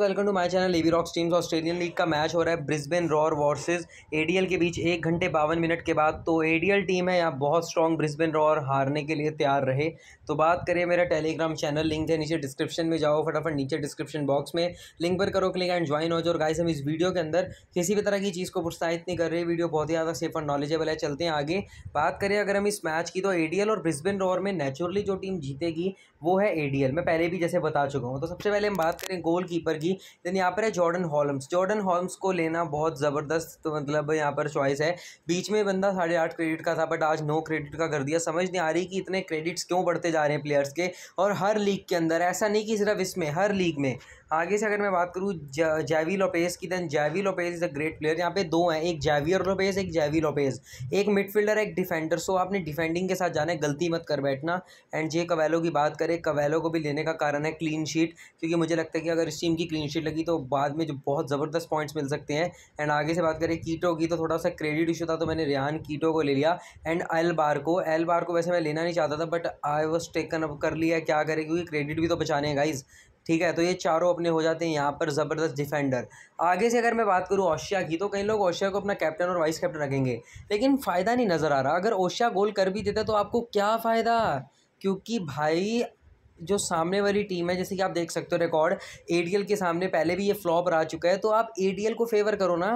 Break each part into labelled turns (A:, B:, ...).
A: welcome to my channel AV Rocks teams Australian league का match हो रहा है ब्रिस्बेन रॉर वर्सेस एडीएल के बीच एक घंटे बावन मिनट के बाद तो एडीएल टीम है यहाँ बहुत स्ट्रॉन्ग ब्रिस्बेन रॉर हारने के लिए तैयार रहे तो बात करें मेरा टेलीग्राम चैनल लिंक है नीचे डिस्क्रिप्शन में जाओ फटाफट नीचे डिस्क्रिप्शन बॉक्स में लिंक पर करो क्लिक एंड ज्वाइन हो जाओ और गाइस हम इस वीडियो के अंदर किसी भी तरह की चीज़ को प्रोत्साहित नहीं कर रहे वीडियो बहुत ही ज़्यादा सेफ और नॉलेजेबल है चलते हैं आगे बात करें अगर हम इस मैच की तो एडीएल और ब्रिस्बेन रॉर में नेचुरली जो टीम जीतेगी वो है एडीएल मैं पहले भी जैसे बता चुका हूँ तो सबसे पहले हम बात करें गोलकीपर की जी देन यहाँ पर है जॉर्डन हॉलम्स जॉर्डन हॉलम्स को लेना बहुत ज़बरदस्त तो मतलब यहाँ पर चॉइस है बीच में बंदा साढ़े आठ क्रेडिट का था बट आज नौ क्रेडिट का कर दिया समझ नहीं आ रही कि इतने क्रेडिट्स क्यों बढ़ते जा रहे हैं प्लेयर्स के और हर लीग के अंदर ऐसा नहीं कि सिर्फ इसमें हर लीग में आगे से अगर मैं बात करूँ जैवी लोपेज की then Javi Lopez is a great player यहाँ पे दो हैं एक जैवियर लोपेज एक जैवी लोपेज एक मिडफील्डर एक डिफेंडर सो आपने डिफेंडिंग के साथ जाना है गलती मत कर बैठना एंड जे कवैलो की बात करें कवैलो को भी लेने का कारण है क्लीन शीट क्योंकि मुझे लगता है कि अगर इस टीम की क्लीन ग्रीन लगी तो बाद में जो बहुत ज़बरदस्त पॉइंट्स मिल सकते हैं एंड आगे से बात करें कीटो की तो थोड़ा सा क्रेडिट इशू था तो मैंने रेहान कीटो को ले लिया एंड एल बार को एल बार को वैसे मैं लेना नहीं चाहता था but I was taken up कर लिया क्या करें क्योंकि क्रेडिट भी तो बचाने हैं गाइज़ ठीक है तो ये चारों अपने हो जाते हैं यहाँ पर ज़बरदस्त डिफेंडर आगे से अगर मैं बात करूँ ओशिया की तो कई लोग ओशिया को अपना कैप्टन और वाइस कैप्टन रखेंगे लेकिन फ़ायदा नहीं नज़र आ रहा अगर ओशिया गोल कर भी देता तो आपको क्या फ़ायदा क्योंकि भाई जो सामने वाली टीम है जैसे कि आप देख सकते हो रिकॉर्ड एडीएल के सामने पहले भी ये फ्लॉप रहा चुका है तो आप एडीएल को फेवर करो ना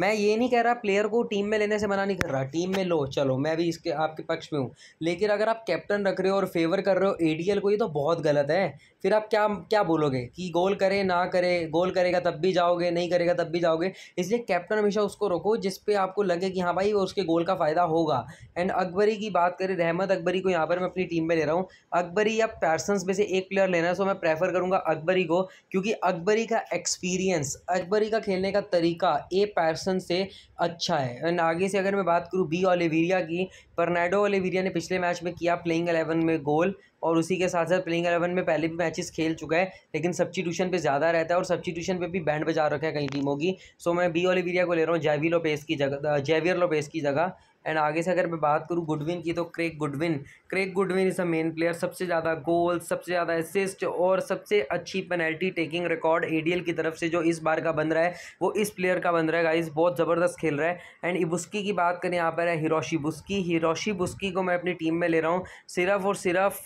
A: मैं ये नहीं कह रहा प्लेयर को टीम में लेने से मना नहीं कर रहा टीम में लो चलो मैं भी इसके आपके पक्ष में हूँ लेकिन अगर आप कैप्टन रख रहे हो और फेवर कर रहे हो एडीएल को ये तो बहुत गलत है फिर आप क्या क्या बोलोगे कि गोल करे ना करे गोल करेगा तब भी जाओगे नहीं करेगा तब भी जाओगे इसलिए कैप्टन हमेशा उसको रोको जिस आपको लगे कि हाँ भाई उसके गोल का फ़ायदा होगा एंड अकबरी की बात करें रहमत अकबरी को यहाँ पर मैं अपनी टीम में ले रहा हूँ अकबरी या पैरसन्स में से एक प्लेयर लेना है सो मैं प्रेफर करूंगा अकबरी को क्योंकि अकबरी का एक्सपीरियंस अकबरी का खेलने का तरीका ए पर्सन से अच्छा है एंड आगे से अगर मैं बात करूँ बी ओलिवीरिया की फर्नाडो ओलिवीरिया ने पिछले मैच में किया प्लेइंग एलेवन में गोल और उसी के साथ साथ प्लेइंग एलेवन में पहले भी मैचेस खेल चुका है लेकिन ट्यूशन पे ज़्यादा रहता है और ट्यूशन पे भी बैंड बजा रखा है कई टीमों की सो मैं बी ओलिवीरिया को ले रहा हूँ जैवी लोपेस की जगह जैवियर लोपेस की जगह एंड आगे से अगर मैं बात करूँ गुडविन की तो Craig Goodwin Craig Goodwin is a main player सबसे ज़्यादा गोल सबसे ज़्यादा असिस्ट और सबसे अच्छी पेनल्टी टेकिंग रिकॉर्ड एडीएल की तरफ से जो इस बार का बन रहा है वो इस प्लेयर का बन रहा है गाइज बहुत ज़बरदस्त खेल रहा है एंड इबुस्की की बात करें यहाँ पर है हिरोशी बुस्की हिरोशी बुस्की को मैं अपनी टीम में ले रहा हूँ सिर्फ और सिर्फ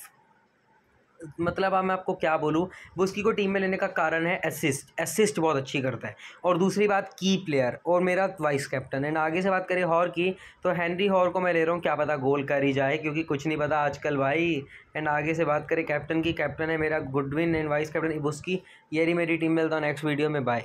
A: मतलब अब मैं आपको क्या बोलूँ बुस्की को टीम में लेने का कारण है असिस्ट असिस्ट बहुत अच्छी करता है और दूसरी बात की प्लेयर और मेरा वाइस कैप्टन एंड आगे से बात करें हॉर की तो हैंनरी हॉर को मैं ले रहा हूँ क्या पता गोल कर ही जाए क्योंकि कुछ नहीं पता आजकल भाई एंड आगे से बात करें कैप्टन की कैप्टन है मेरा गुडविन एंड वाइस कैप्टन बुस्की ये मेरी टीम मिलता हूँ नेक्स्ट वीडियो में बाय तो